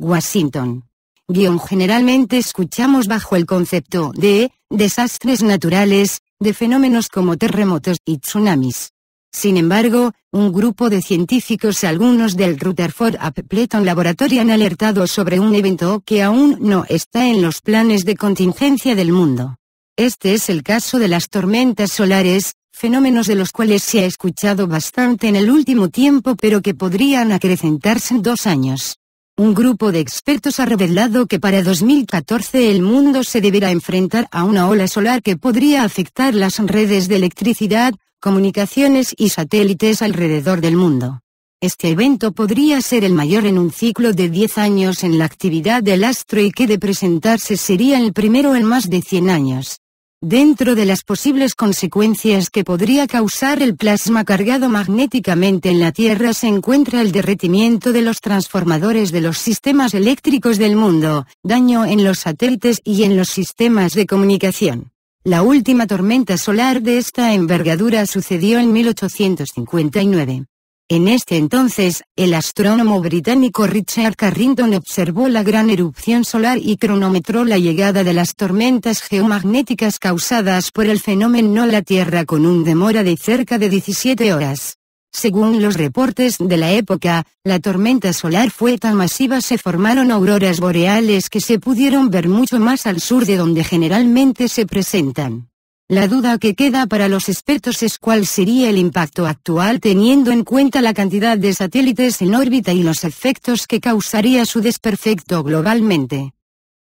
Washington. Guión generalmente escuchamos bajo el concepto de desastres naturales, de fenómenos como terremotos y tsunamis. Sin embargo, un grupo de científicos, y algunos del Rutherford Appleton Laboratory, han alertado sobre un evento que aún no está en los planes de contingencia del mundo. Este es el caso de las tormentas solares, fenómenos de los cuales se ha escuchado bastante en el último tiempo pero que podrían acrecentarse en dos años un grupo de expertos ha revelado que para 2014 el mundo se deberá enfrentar a una ola solar que podría afectar las redes de electricidad, comunicaciones y satélites alrededor del mundo. Este evento podría ser el mayor en un ciclo de 10 años en la actividad del astro y que de presentarse sería el primero en más de 100 años. Dentro de las posibles consecuencias que podría causar el plasma cargado magnéticamente en la Tierra se encuentra el derretimiento de los transformadores de los sistemas eléctricos del mundo, daño en los satélites y en los sistemas de comunicación. La última tormenta solar de esta envergadura sucedió en 1859. En este entonces, el astrónomo británico Richard Carrington observó la gran erupción solar y cronometró la llegada de las tormentas geomagnéticas causadas por el fenómeno la Tierra con un demora de cerca de 17 horas. Según los reportes de la época, la tormenta solar fue tan masiva se formaron auroras boreales que se pudieron ver mucho más al sur de donde generalmente se presentan. La duda que queda para los expertos es cuál sería el impacto actual teniendo en cuenta la cantidad de satélites en órbita y los efectos que causaría su desperfecto globalmente.